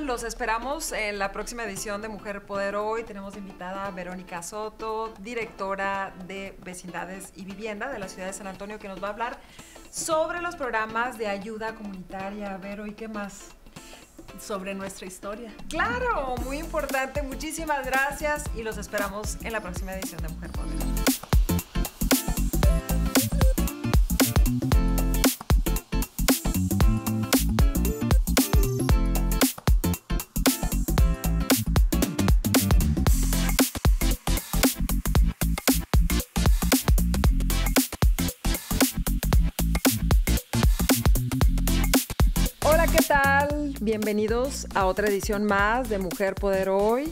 Los esperamos en la próxima edición de Mujer Poder Hoy. Tenemos invitada a Verónica Soto, directora de Vecindades y Vivienda de la ciudad de San Antonio, que nos va a hablar sobre los programas de ayuda comunitaria. ver hoy qué más? Sobre nuestra historia. Claro, muy importante. Muchísimas gracias y los esperamos en la próxima edición de Mujer Poder. bienvenidos a otra edición más de Mujer Poder Hoy.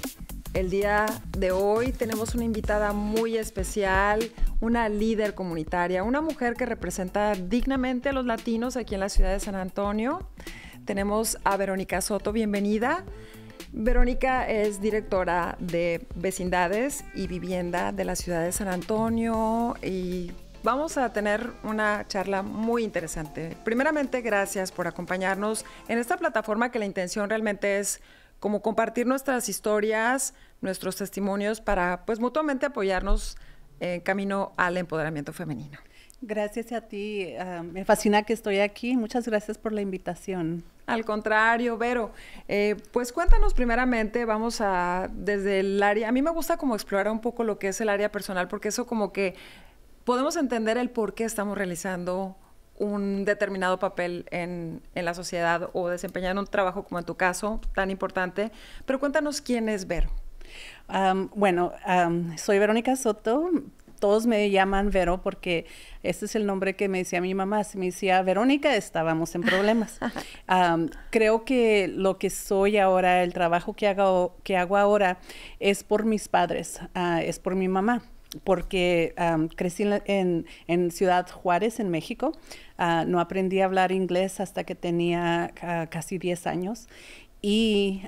El día de hoy tenemos una invitada muy especial, una líder comunitaria, una mujer que representa dignamente a los latinos aquí en la ciudad de San Antonio. Tenemos a Verónica Soto, bienvenida. Verónica es directora de vecindades y vivienda de la ciudad de San Antonio y Vamos a tener una charla muy interesante. Primeramente, gracias por acompañarnos en esta plataforma que la intención realmente es como compartir nuestras historias, nuestros testimonios para pues mutuamente apoyarnos en camino al empoderamiento femenino. Gracias a ti, ah, me fascina que estoy aquí, muchas gracias por la invitación. Al contrario, Vero, eh, pues cuéntanos primeramente, vamos a desde el área, a mí me gusta como explorar un poco lo que es el área personal, porque eso como que podemos entender el por qué estamos realizando un determinado papel en, en, la sociedad o desempeñando un trabajo como en tu caso tan importante. Pero cuéntanos quién es Vero. bueno, soy Verónica Soto. Todos me llaman Vero porque este es el nombre que me decía mi mamá. Si me decía Verónica, estábamos en problemas. creo que lo que soy ahora, el trabajo que hago, que hago ahora, es por mis padres, ah, es por mi mamá porque crecí en, Ciudad Juárez, en México. Ah, no aprendí a hablar inglés hasta que tenía casi 10 años. Y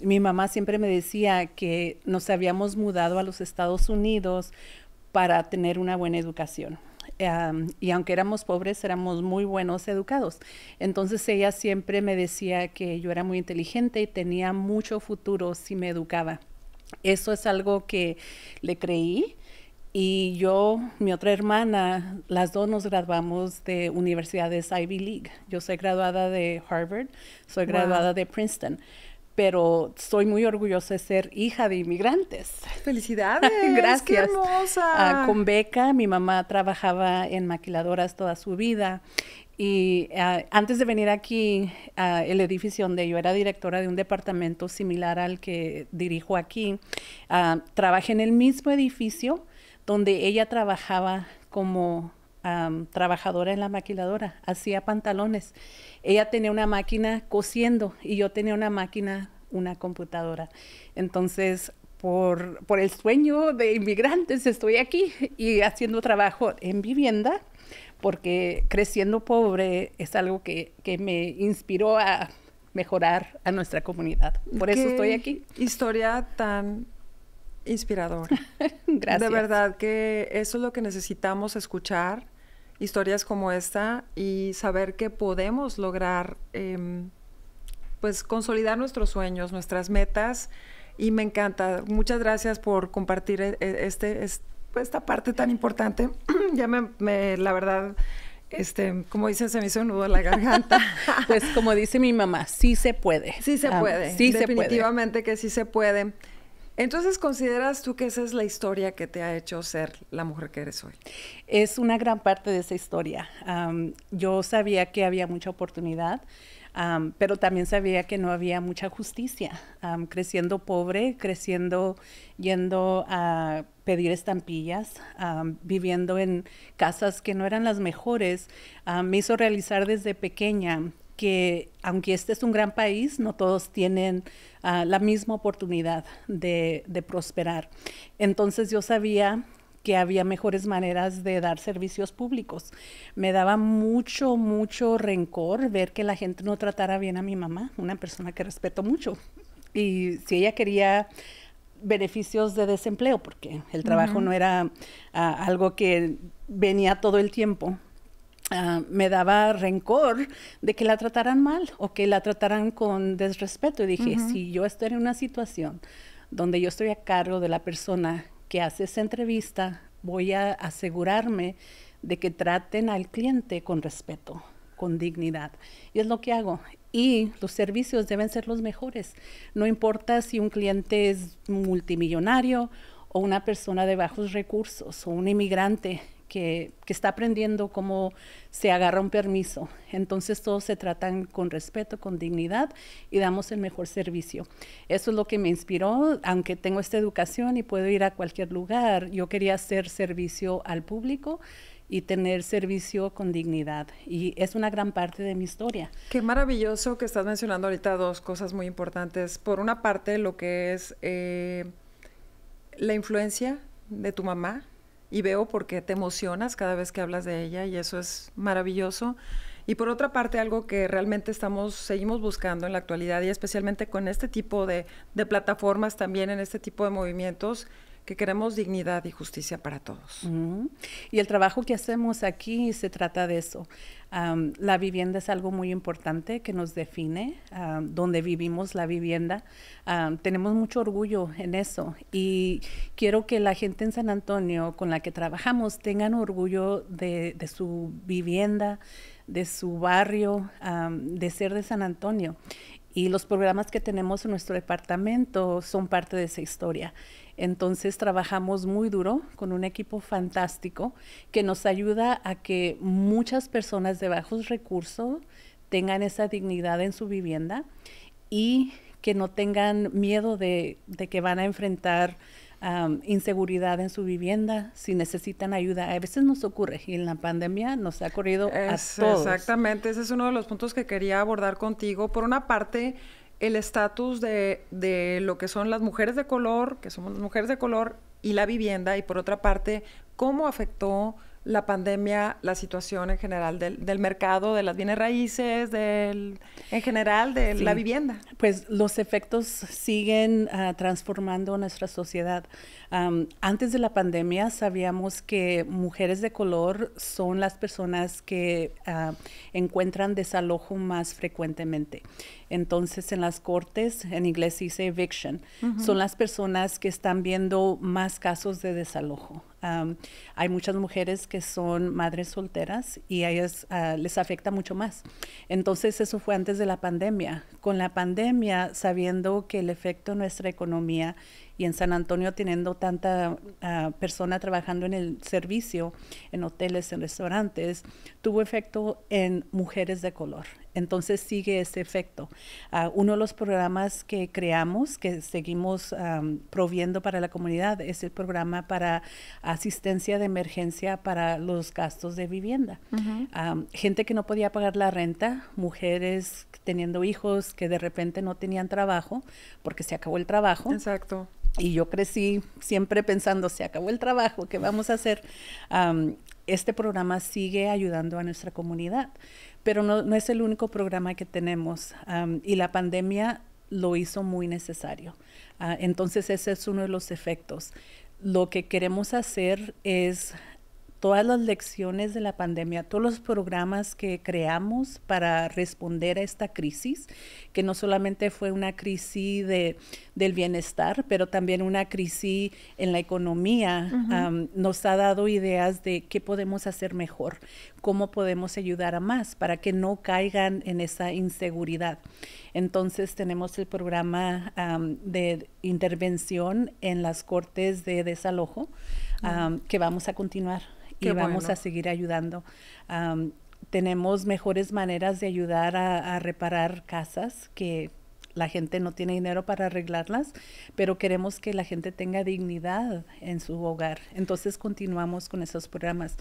mi mamá siempre me decía que nos habíamos mudado a los Estados Unidos para tener una buena educación. y aunque éramos pobres, éramos muy buenos educados. Entonces ella siempre me decía que yo era muy inteligente y tenía mucho futuro si me educaba. Eso es algo que le creí y yo, mi otra hermana, las dos nos graduamos de universidades Ivy League. Yo soy graduada de Harvard, soy graduada de Princeton, pero soy muy orgullosa de ser hija de inmigrantes. Felicidades. Gracias. hermosa. Ah, con beca, mi mamá trabajaba en maquiladoras toda su vida y ah, antes de venir aquí, ah, el edificio donde yo era directora de un departamento similar al que dirijo aquí, trabajé en el mismo edificio donde ella trabajaba como trabajadora en la maquiladora, hacía pantalones. Ella tenía una máquina cosiendo y yo tenía una máquina, una computadora. Entonces, por, por el sueño de inmigrantes, estoy aquí y haciendo trabajo en vivienda, porque creciendo pobre es algo que, que me inspiró a mejorar a nuestra comunidad. Por eso estoy aquí. Historia tan inspirador Gracias. De verdad que eso es lo que necesitamos escuchar, historias como esta y saber que podemos lograr, em, pues, consolidar nuestros sueños, nuestras metas. Y me encanta. Muchas gracias por compartir eh, este, pues, esta parte tan importante. ya me, la verdad, este, como dicen, se me hizo un nudo en la garganta. pues como dice mi mamá, sí se puede. Sí se ah, puede. sí Definitivamente que sí se puede. Entonces, ¿consideras tú que esa es la historia que te ha hecho ser la mujer que eres hoy? Es una gran parte de esa historia. yo sabía que había mucha oportunidad. pero también sabía que no había mucha justicia. creciendo pobre, creciendo yendo a pedir estampillas, viviendo en casas que no eran las mejores, me hizo realizar desde pequeña que aunque este es un gran país, no todos tienen ah, la misma oportunidad de, prosperar. Entonces yo sabía que había mejores maneras de dar servicios públicos. Me daba mucho, mucho rencor ver que la gente no tratara bien a mi mamá, una persona que respeto mucho. Y si ella quería beneficios de desempleo, porque el trabajo no era ah, algo que venía todo el tiempo, Ah, me daba rencor de que la trataran mal o que la trataran con desrespeto. Y dije, si yo estoy en una situación donde yo estoy a cargo de la persona que hace esa entrevista, voy a asegurarme de que traten al cliente con respeto, con dignidad. Y es lo que hago. Y los servicios deben ser los mejores. No importa si un cliente es multimillonario o una persona de bajos recursos o un inmigrante que, está aprendiendo cómo se agarra un permiso. Entonces todos se tratan con respeto, con dignidad y damos el mejor servicio. Eso es lo que me inspiró, aunque tengo esta educación y puedo ir a cualquier lugar, yo quería hacer servicio al público y tener servicio con dignidad. Y es una gran parte de mi historia. Qué maravilloso que estás mencionando ahorita dos cosas muy importantes. Por una parte, lo que es eh, la influencia de tu mamá, y veo por qué te emocionas cada vez que hablas de ella y eso es maravilloso. Y por otra parte, algo que realmente estamos, seguimos buscando en la actualidad y especialmente con este tipo de, de plataformas también, en este tipo de movimientos, que queremos dignidad y justicia para todos. Y el trabajo que hacemos aquí se trata de eso. la vivienda es algo muy importante que nos define, donde vivimos la vivienda. tenemos mucho orgullo en eso y quiero que la gente en San Antonio con la que trabajamos tengan orgullo de, de su vivienda, de su barrio, de ser de San Antonio. Y los programas que tenemos en nuestro departamento son parte de esa historia. Entonces trabajamos muy duro con un equipo fantástico que nos ayuda a que muchas personas de bajos recursos tengan esa dignidad en su vivienda y que no tengan miedo de, que van a enfrentar inseguridad en su vivienda si necesitan ayuda. A veces nos ocurre y en la pandemia nos ha ocurrido a todos. Exactamente, ese es uno de los puntos que quería abordar contigo. Por una parte, el estatus de, de lo que son las mujeres de color, que somos las mujeres de color, y la vivienda, y por otra parte, cómo afectó la pandemia, la situación en general del, del mercado, de las bienes raíces, del, en general de la vivienda? Pues los efectos siguen ah, transformando nuestra sociedad. antes de la pandemia sabíamos que mujeres de color son las personas que ah, encuentran desalojo más frecuentemente. Entonces en las cortes, en inglés dice eviction, son las personas que están viendo más casos de desalojo hay muchas mujeres que son madres solteras y a ellas ah, les afecta mucho más. Entonces eso fue antes de la pandemia. Con la pandemia, sabiendo que el efecto en nuestra economía y en San Antonio teniendo tanta ah, persona trabajando en el servicio, en hoteles, en restaurantes, tuvo efecto en mujeres de color, entonces sigue ese efecto. Ah, uno de los programas que creamos, que seguimos proviendo para la comunidad, es el programa para asistencia de emergencia para los gastos de vivienda. gente que no podía pagar la renta, mujeres teniendo hijos que de repente no tenían trabajo porque se acabó el trabajo. Exacto. Y yo crecí siempre pensando, se acabó el trabajo, ¿qué vamos a hacer? este programa sigue ayudando a nuestra comunidad pero no, es el único programa que tenemos y la pandemia lo hizo muy necesario. Ah, entonces ese es uno de los efectos. Lo que queremos hacer es todas las lecciones de la pandemia, todos los programas que creamos para responder a esta crisis, que no solamente fue una crisis de, del bienestar, pero también una crisis en la economía, nos ha dado ideas de qué podemos hacer mejor, cómo podemos ayudar a más para que no caigan en esa inseguridad. Entonces tenemos el programa de intervención en las cortes de desalojo que vamos a continuar que vamos a seguir ayudando. tenemos mejores maneras de ayudar a, reparar casas que la gente no tiene dinero para arreglarlas, pero queremos que la gente tenga dignidad en su hogar. Entonces continuamos con esos programas.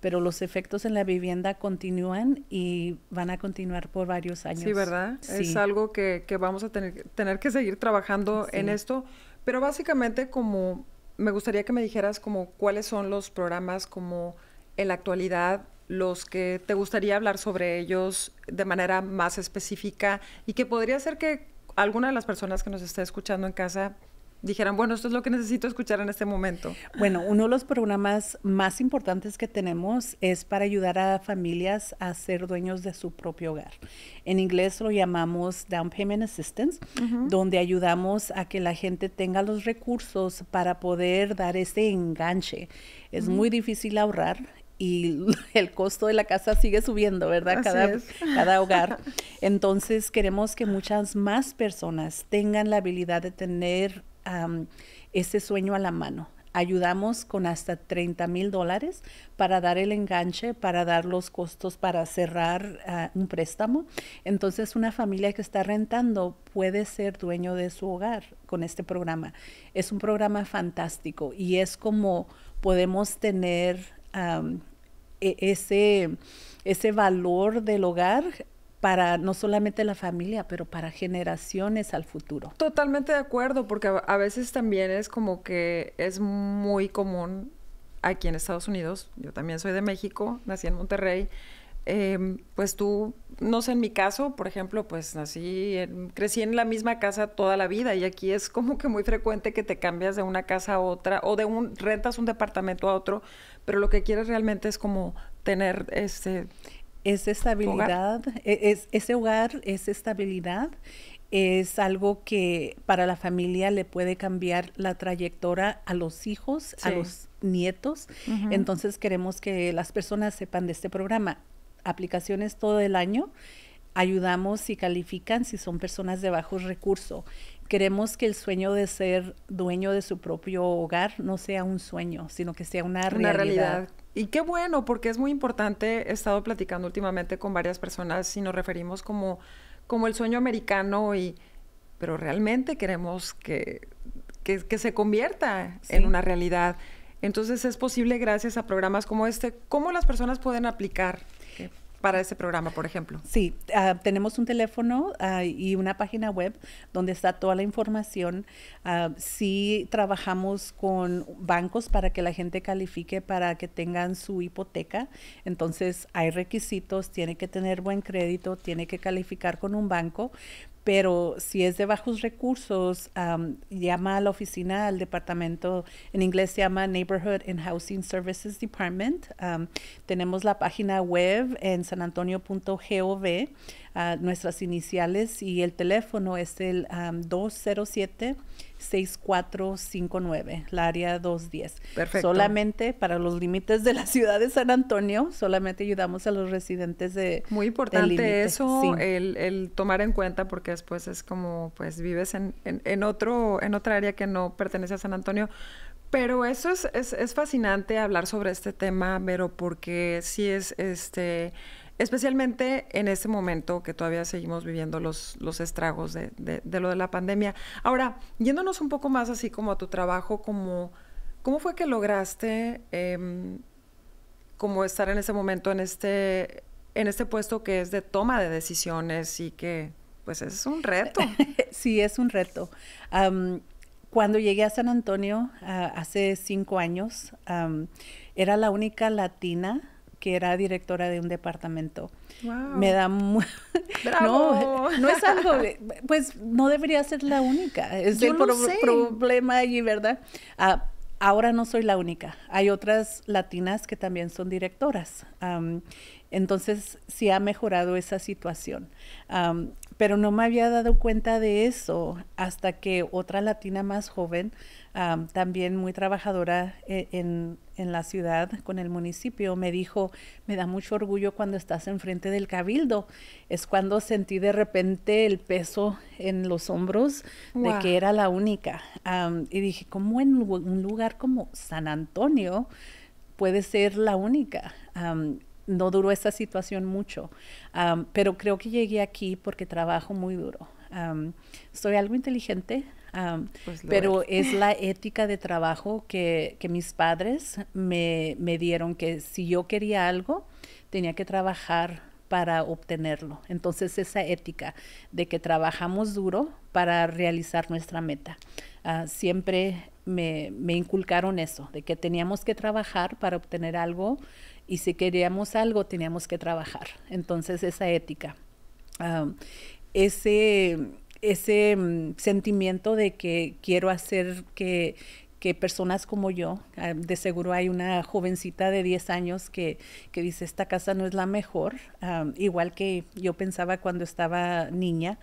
Pero los efectos en la vivienda continúan y van a continuar por varios años. Sí, ¿verdad? Es algo que, que, vamos a tener, tener que seguir trabajando en esto. Pero básicamente como me gustaría que me dijeras como cuáles son los programas como en la actualidad los que te gustaría hablar sobre ellos de manera más específica y que podría ser que alguna de las personas que nos está escuchando en casa dijeran, bueno, esto es lo que necesito escuchar en este momento? Bueno, uno de los programas más importantes que tenemos es para ayudar a familias a ser dueños de su propio hogar. En inglés lo llamamos Down Payment Assistance, donde ayudamos a que la gente tenga los recursos para poder dar ese enganche. Es muy difícil ahorrar, y el costo de la casa sigue subiendo, ¿verdad? Cada, cada, hogar. Entonces queremos que muchas más personas tengan la habilidad de tener ese sueño a la mano. Ayudamos con hasta 30 mil dólares para dar el enganche, para dar los costos para cerrar ah, un préstamo. Entonces, una familia que está rentando puede ser dueño de su hogar con este programa. Es un programa fantástico y es como podemos tener e-, ese, ese valor del hogar para no solamente la familia, pero para generaciones al futuro. Totalmente de acuerdo, porque a veces también es como que es muy común aquí en Estados Unidos, yo también soy de México, nací en Monterrey, em, pues tú, no sé, en mi caso, por ejemplo, pues nací, crecí en la misma casa toda la vida y aquí es como que muy frecuente que te cambias de una casa a otra o de un, rentas un departamento a otro, pero lo que quieres realmente es como tener este es estabilidad, e, es, ese hogar es estabilidad, es algo que para la familia le puede cambiar la trayectoria a los hijos, a los nietos. Entonces queremos que las personas sepan de este programa. Aplicaciones todo el año, ayudamos si califican, si son personas de bajos recursos. Queremos que el sueño de ser dueño de su propio hogar no sea un sueño, sino que sea una, realidad y qué bueno, porque es muy importante, he estado platicando últimamente con varias personas y nos referimos como, como el sueño americano, y, pero realmente queremos que, que, se convierta en una realidad. Entonces es posible gracias a programas como este. ¿Cómo las personas pueden aplicar para ese programa, por ejemplo? Sí, ah, tenemos un teléfono ah, y una página web donde está toda la información. si ah, sí trabajamos con bancos para que la gente califique para que tengan su hipoteca. Entonces hay requisitos, tiene que tener buen crédito, tiene que calificar con un banco, pero si es de bajos recursos, llama a la oficina, al departamento, en inglés se llama Neighborhood and Housing Services Department. tenemos la página web en sanantonio.gov, ah, nuestras iniciales y el teléfono es el 207. 6459, la área 210. Perfecto. Solamente para los límites de la ciudad de San Antonio, solamente ayudamos a los residentes de... Muy importante eso, el, el, tomar en cuenta porque después es como, pues vives en, otro, en otra área que no pertenece a San Antonio. Pero eso es, es, es fascinante hablar sobre este tema, pero porque sí es, este especialmente en este momento que todavía seguimos viviendo los, estragos de, lo de la pandemia. Ahora, yéndonos un poco más así como a tu trabajo, como, ¿cómo fue que lograste em, como estar en ese momento, en este, en este puesto que es de toma de decisiones y que pues es un reto? sí, es un reto. cuando llegué a San Antonio ah, hace cinco años, era la única latina que era directora de un departamento. Me da No, no es algo, pues no debería ser la única. Es el problema allí, ¿verdad? Ah, ahora no soy la única. Hay otras latinas que también son directoras. Entonces sí ha mejorado esa situación. pero no me había dado cuenta de eso hasta que otra latina más joven, también muy trabajadora eh, en, la ciudad, con el municipio, me dijo, me da mucho orgullo cuando estás enfrente del cabildo. Es cuando sentí de repente el peso en los hombros de que era la única. y dije, ¿cómo en un lugar como San Antonio puede ser la única? no duró esa situación mucho, pero creo que llegué aquí porque trabajo muy duro. soy algo inteligente, pues pero es. la ética de trabajo que, mis padres me, dieron, que si yo quería algo, tenía que trabajar para obtenerlo. Entonces esa ética de que trabajamos duro para realizar nuestra meta. Ah, siempre me, me inculcaron eso, de que teníamos que trabajar para obtener algo y si queríamos algo teníamos que trabajar. Entonces esa ética, ese, ese mm, sentimiento de que quiero hacer que que personas como yo, ah, de seguro hay una jovencita de 10 años que, dice, esta casa no es la mejor, igual que yo pensaba cuando estaba niña.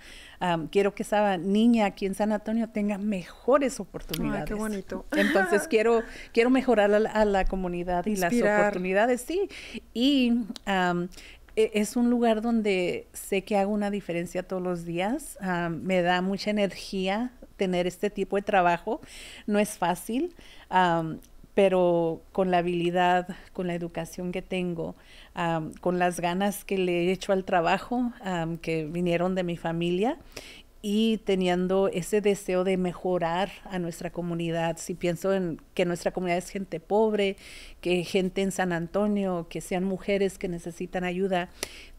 quiero que esa niña aquí en San Antonio tenga mejores oportunidades. qué bonito. Entonces quiero, quiero mejorar a la, comunidad y las oportunidades, sí. Y e, es un lugar donde sé que hago una diferencia todos los días. me da mucha energía tener este tipo de trabajo. No es fácil, pero con la habilidad, con la educación que tengo, con las ganas que le he hecho al trabajo, que vinieron de mi familia y teniendo ese deseo de mejorar a nuestra comunidad. Si pienso en que nuestra comunidad es gente pobre, que gente en San Antonio, que sean mujeres que necesitan ayuda,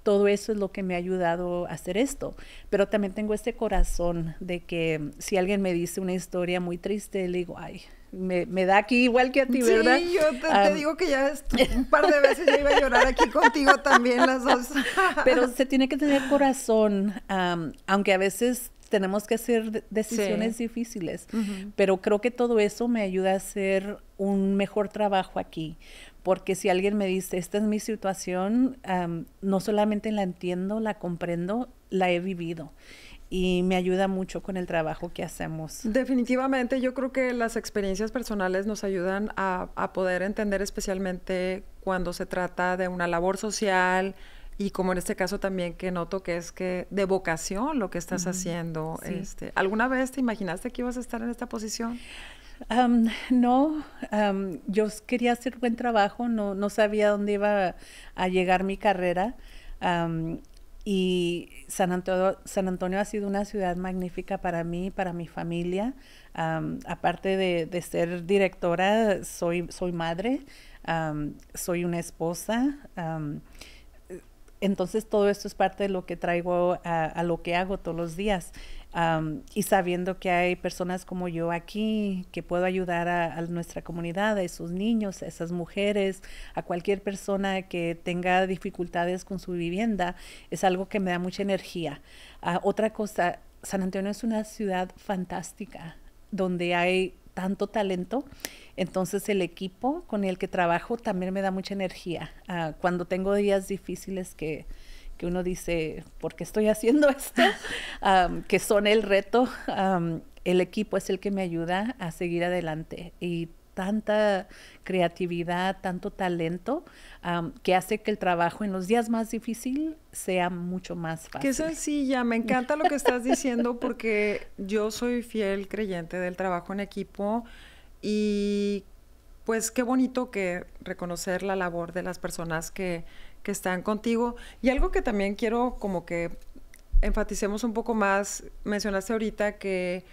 todo eso es lo que me ha ayudado a hacer esto. Pero también tengo este corazón de que si alguien me dice una historia muy triste, le digo, ay, me, da aquí igual que a ti, ¿verdad? Sí, yo te, ah, digo que ya un par de veces iba a llorar aquí contigo también las dos. Pero se tiene que tener corazón, aunque a veces tenemos que hacer decisiones difíciles, pero creo que todo eso me ayuda a hacer un mejor trabajo aquí, porque si alguien me dice, esta es mi situación, no solamente la entiendo, la comprendo, la he vivido y me ayuda mucho con el trabajo que hacemos. Definitivamente, yo creo que las experiencias personales nos ayudan a, poder entender especialmente cuando se trata de una labor social, y como en este caso también que noto que es que de vocación lo que estás haciendo. Este, ¿Alguna vez te imaginaste que ibas a estar en esta posición? no, yo quería hacer buen trabajo, no, no sabía dónde iba a llegar mi carrera. Y San Antonio, San Antonio ha sido una ciudad magnífica para mí, para mi familia. aparte de, ser directora, soy, soy madre, soy una esposa. Entonces todo esto es parte de lo que traigo a, lo que hago todos los días. y sabiendo que hay personas como yo aquí que puedo ayudar a, nuestra comunidad, a esos niños, a esas mujeres, a cualquier persona que tenga dificultades con su vivienda, es algo que me da mucha energía. Ah, otra cosa, San Antonio es una ciudad fantástica donde hay tanto talento entonces el equipo con el que trabajo también me da mucha energía. Ah, cuando tengo días difíciles que, uno dice, ¿por qué estoy haciendo esto? Ah, que son el reto. el equipo es el que me ayuda a seguir adelante. Y tanta creatividad, tanto talento, que hace que el trabajo en los días más difíciles sea mucho más fácil. Qué sencilla, me encanta lo que estás diciendo porque yo soy fiel creyente del trabajo en equipo. Y pues qué bonito que reconocer la labor de las personas que, están contigo. Y algo que también quiero como que enfaticemos un poco más, mencionaste ahorita que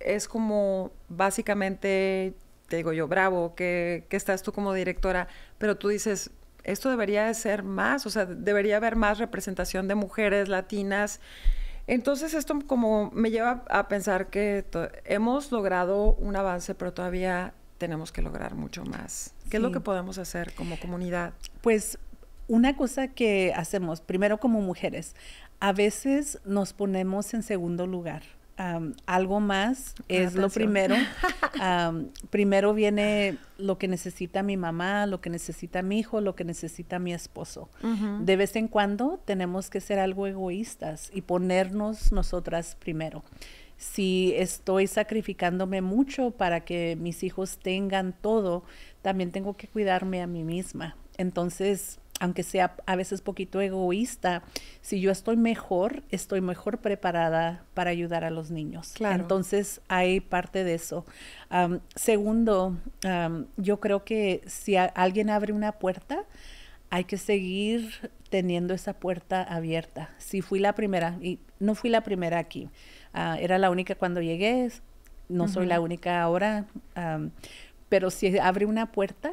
es como básicamente, te digo yo, bravo, que, que estás tú como directora, pero tú dices, esto debería de ser más, o sea, debería haber más representación de mujeres latinas entonces esto como me lleva a pensar que hemos logrado un avance, pero todavía tenemos que lograr mucho más. ¿Qué es lo que podemos hacer como comunidad? Pues una cosa que hacemos, primero como mujeres, a veces nos ponemos en segundo lugar algo más es lo primero. primero viene lo que necesita mi mamá, lo que necesita mi hijo, lo que necesita mi esposo. De vez en cuando tenemos que ser algo egoístas y ponernos nosotras primero. Si estoy sacrificándome mucho para que mis hijos tengan todo, también tengo que cuidarme a mí misma. Entonces, aunque sea a veces poquito egoísta, si yo estoy mejor, estoy mejor preparada para ayudar a los niños. Entonces hay parte de eso. segundo, yo creo que si alguien abre una puerta, hay que seguir teniendo esa puerta abierta. Si fui la primera, y no fui la primera aquí, ah, era la única cuando llegué, no soy la única ahora, pero si abre una puerta,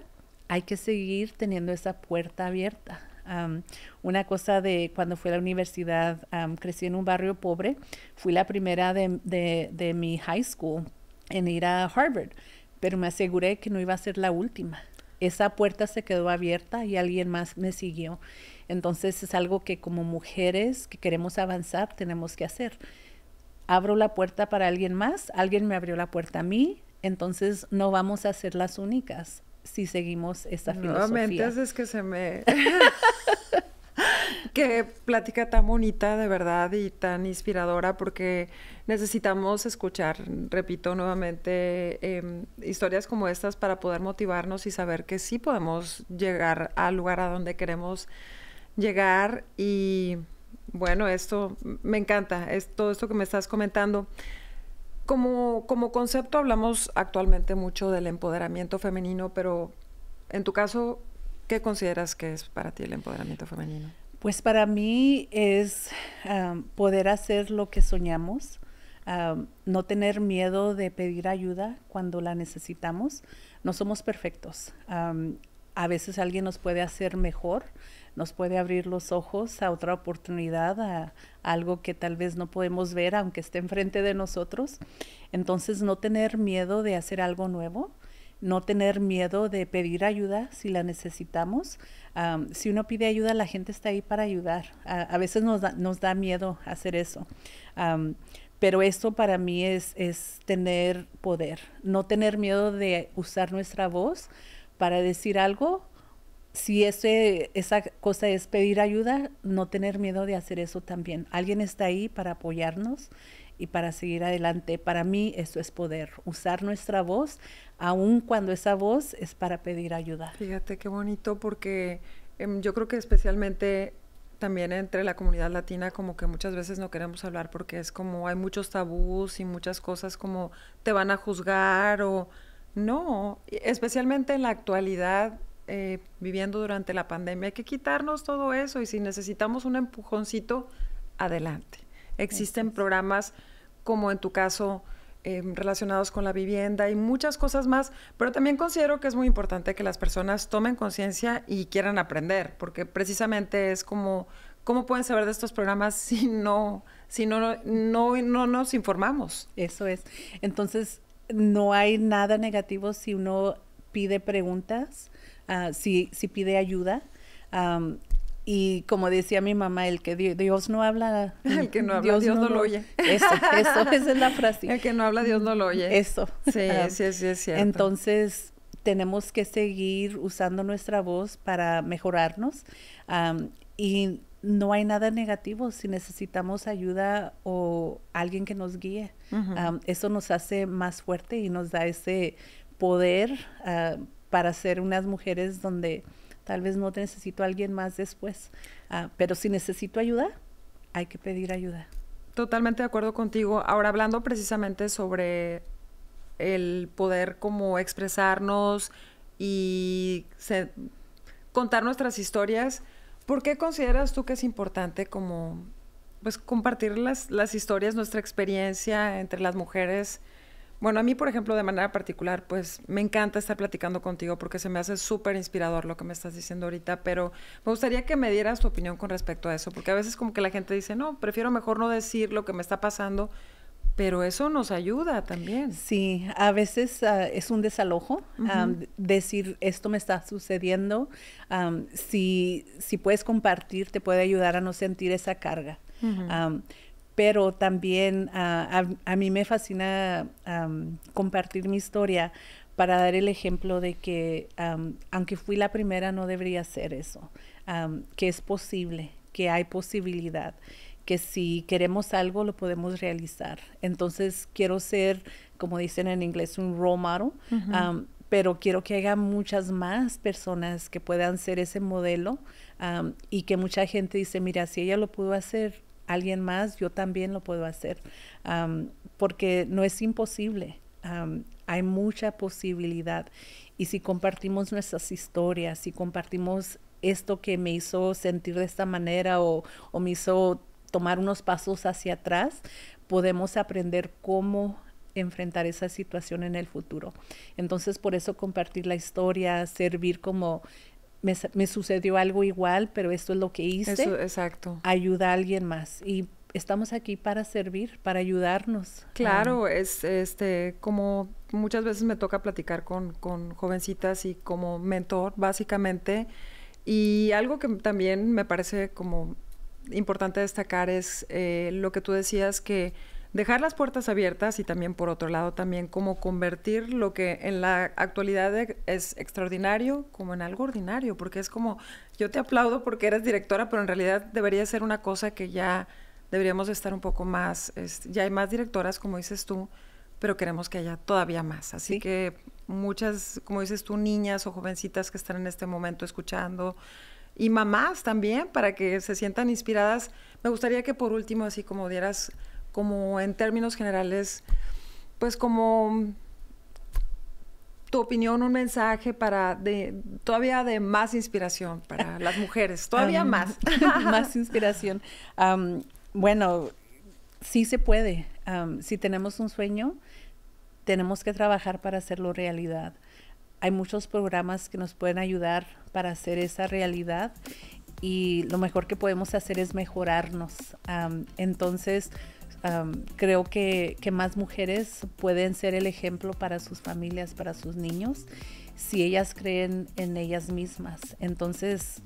hay que seguir teniendo esa puerta abierta. una cosa de cuando fui a la universidad, crecí en un barrio pobre, fui la primera de, de mi high school en ir a Harvard, pero me aseguré que no iba a ser la última. Esa puerta se quedó abierta y alguien más me siguió. Entonces es algo que como mujeres que queremos avanzar tenemos que hacer. Abro la puerta para alguien más, alguien me abrió la puerta a mí, entonces no vamos a ser las únicas si seguimos esta filosofía. Nuevamente es que se me... Qué plática tan bonita, de verdad, y tan inspiradora, porque necesitamos escuchar, repito nuevamente, em, historias como estas para poder motivarnos y saber que sí podemos llegar al lugar a donde queremos llegar. Y bueno, esto me encanta, es todo esto que me estás comentando como, como concepto hablamos actualmente mucho del empoderamiento femenino, pero en tu caso, ¿qué consideras que es para ti el empoderamiento femenino? Pues para mí es poder hacer lo que soñamos, no tener miedo de pedir ayuda cuando la necesitamos. No somos perfectos. a veces alguien nos puede hacer mejor, nos puede abrir los ojos a otra oportunidad, a, algo que tal vez no podemos ver aunque esté enfrente de nosotros. Entonces no tener miedo de hacer algo nuevo, no tener miedo de pedir ayuda si la necesitamos. si uno pide ayuda, la gente está ahí para ayudar. a veces nos da, miedo hacer eso. pero esto para mí es, es tener poder, no tener miedo de usar nuestra voz para decir algo si ese, esa cosa es pedir ayuda, no tener miedo de hacer eso también. Alguien está ahí para apoyarnos y para seguir adelante. Para mí eso es poder, usar nuestra voz, aun cuando esa voz es para pedir ayuda. Fíjate qué bonito porque em, yo creo que especialmente también entre la comunidad latina como que muchas veces no queremos hablar porque es como hay muchos tabús y muchas cosas como te van a juzgar o no, especialmente en la actualidad eh, viviendo durante la pandemia. Hay que quitarnos todo eso y si necesitamos un empujoncito, adelante. Existen programas como en tu caso eh, relacionados con la vivienda y muchas cosas más, pero también considero que es muy importante que las personas tomen conciencia y quieran aprender, porque precisamente es como, ¿cómo pueden saber de estos programas si no, si no, no, no nos informamos? Eso es. Entonces, no hay nada negativo si uno pide preguntas Ah, si, si, pide ayuda. y como decía mi mamá, el que Dios no habla. El que no habla, Dios, no, lo oye. Eso, esa es la frase. El que no habla, Dios no lo oye. Eso. Sí, sí, ah, sí, cierto. Entonces, tenemos que seguir usando nuestra voz para mejorarnos. y no hay nada negativo si necesitamos ayuda o alguien que nos guíe. eso nos hace más fuerte y nos da ese poder ah, para ser unas mujeres donde tal vez no necesito a alguien más después, ah, pero si necesito ayuda, hay que pedir ayuda. Totalmente de acuerdo contigo. Ahora hablando precisamente sobre el poder como expresarnos y contar nuestras historias, ¿por qué consideras tú que es importante como pues compartir las, las historias, nuestra experiencia entre las mujeres bueno, a mí, por ejemplo, de manera particular, pues me encanta estar platicando contigo porque se me hace súper inspirador lo que me estás diciendo ahorita, pero me gustaría que me dieras tu opinión con respecto a eso, porque a veces como que la gente dice, no, prefiero mejor no decir lo que me está pasando, pero eso nos ayuda también. Sí, a veces ah, es un desalojo ah, decir esto me está sucediendo. si, puedes compartir, te puede ayudar a no sentir esa carga pero también ah, a, a, mí me fascina compartir mi historia para dar el ejemplo de que aunque fui la primera no debería ser eso, que es posible, que hay posibilidad, que si queremos algo lo podemos realizar. Entonces quiero ser, como dicen en inglés, un role model. pero quiero que haya muchas más personas que puedan ser ese modelo y que mucha gente dice, mira, si ella lo pudo hacer, alguien más, yo también lo puedo hacer, porque no es imposible. hay mucha posibilidad. Y si compartimos nuestras historias, si compartimos esto que me hizo sentir de esta manera o, o me hizo tomar unos pasos hacia atrás, podemos aprender cómo enfrentar esa situación en el futuro. Entonces, por eso compartir la historia, servir como me, me, sucedió algo igual, pero esto es lo que hice. exacto. Ayuda a alguien más. Y estamos aquí para servir, para ayudarnos. Claro, es este como muchas veces me toca platicar con, jovencitas y como mentor, básicamente. Y algo que también me parece como importante destacar es eh, lo que tú decías que dejar las puertas abiertas y también por otro lado también como convertir lo que en la actualidad e, es extraordinario como en algo ordinario, porque es como yo te aplaudo porque eres directora, pero en realidad debería ser una cosa que ya deberíamos estar un poco más, este, ya hay más directoras como dices tú, pero queremos que haya todavía más, así que muchas, como dices tú, niñas o jovencitas que están en este momento escuchando y mamás también para que se sientan inspiradas. Me gustaría que por último así como dieras como en términos generales, pues como tu opinión, un mensaje para de, todavía de más inspiración para las mujeres, todavía más. más inspiración. bueno, sí se puede. si tenemos un sueño, tenemos que trabajar para hacerlo realidad. Hay muchos programas que nos pueden ayudar para hacer esa realidad y lo mejor que podemos hacer es mejorarnos. entonces, creo que, más mujeres pueden ser el ejemplo para sus familias, para sus niños, si ellas creen en ellas mismas. Entonces,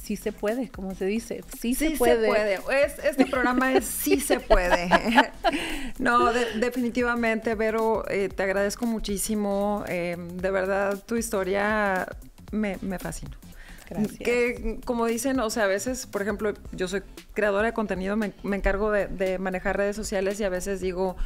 sí se puede, como se dice, sí, se puede. este programa es sí se puede. no, definitivamente, Vero, eh, te agradezco muchísimo. Em, de verdad, tu historia me, me fascinó. Que como dicen, o sea, a veces, por ejemplo, yo soy creadora de contenido, me, encargo de, manejar redes sociales y a veces digo,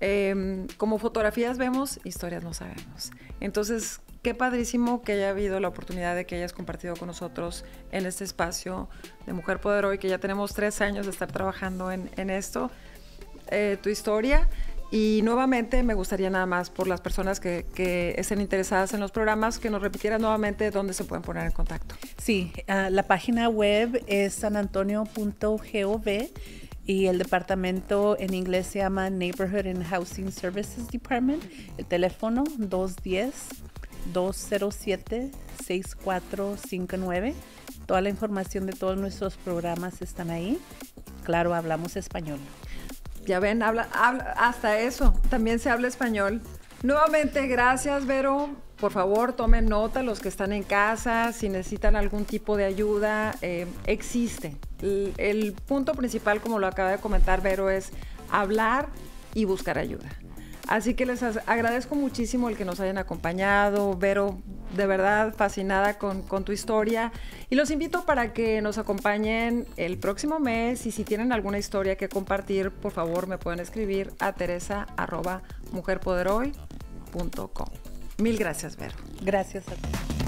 em, como fotografías vemos, historias no sabemos. Entonces, qué padrísimo que haya habido la oportunidad de que hayas compartido con nosotros en este espacio de Mujer Poder Hoy, que ya tenemos tres años de estar trabajando en, esto, eh, tu historia. Y nuevamente me gustaría nada más por las personas que, que, estén interesadas en los programas que nos repitieran nuevamente dónde se pueden poner en contacto. Sí, ah, la página web es sanantonio.gov y el departamento en inglés se llama Neighborhood and Housing Services Department. El teléfono 210-207-6459. Toda la información de todos nuestros programas están ahí. Claro, hablamos español. Ya ven, habla, hasta eso, también se habla español. Nuevamente, gracias, Vero. Por favor, tomen nota los que están en casa, si necesitan algún tipo de ayuda, eh, existe. El, el punto principal, como lo acaba de comentar Vero, es hablar y buscar ayuda. Así que les agradezco muchísimo el que nos hayan acompañado. Vero, de verdad fascinada con, tu historia y los invito para que nos acompañen el próximo mes y si tienen alguna historia que compartir, por favor me pueden escribir a teresa.mujerpoderhoy.com. Mil gracias, Vero. Gracias a ti.